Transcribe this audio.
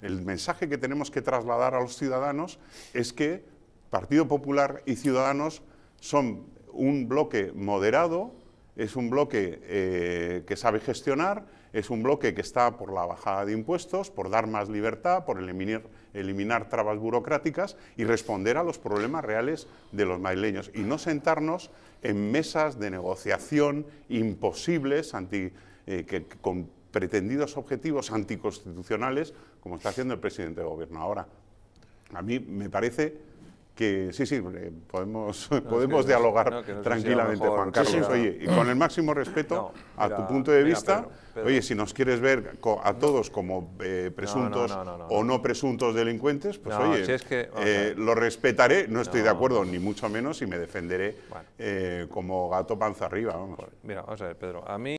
El mensaje que tenemos que trasladar a los ciudadanos es que Partido Popular y Ciudadanos son un bloque moderado, es un bloque eh, que sabe gestionar, es un bloque que está por la bajada de impuestos, por dar más libertad, por eliminar, eliminar trabas burocráticas y responder a los problemas reales de los maileños. y no sentarnos en mesas de negociación imposibles anti, eh, que, con pretendidos objetivos anticonstitucionales como está haciendo el presidente de gobierno ahora. A mí me parece que sí, sí, podemos, podemos dialogar tranquilamente, Juan Carlos. oye, y con el máximo respeto a tu punto de vista, oye, si nos quieres ver a todos como eh, presuntos o no presuntos delincuentes, pues oye, eh, lo respetaré, no estoy de acuerdo, ni mucho menos, y me defenderé eh, como gato panza arriba. Vamos. Pues, mira, vamos a ver, Pedro, a mí...